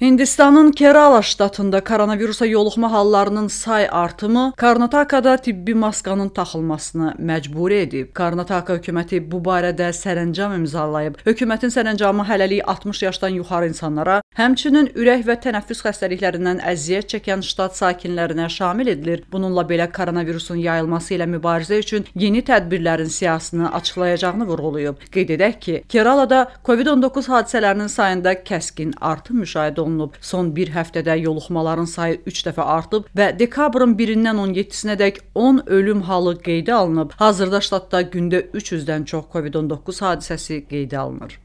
Hindistanın Kerala ştatında koronavirusa yoluxma hallarının say artımı Karnatakada tibbi maskanın taxılmasını məcburi edib. Karnataka hökuməti bu barədə sərəncam imzalayıb. Hökumətin sərəncamı hələlik 60 yaşdan yuxarı insanlara, Həmçinin ürək və tənəffüs xəstəliklərindən əziyyət çəkən ştat sakinlərinə şamil edilir. Bununla belə koronavirusun yayılması ilə mübarizə üçün yeni tədbirlərin siyasətini açıqlayacağını vurğulayıb. Qeyd edək ki, Keralada COVID-19 hadisələrinin sayında kəskin artım müşahidə olunub. Son 1 həftədə yoluxmaların sayı 3 dəfə artıb və dekabrın 1-dən 17-sinədək 10 ölüm halı qeydə alınıb. Hazırda ştatda gündə 300-dən çox COVID-19 hadisəsi qeydə alınır.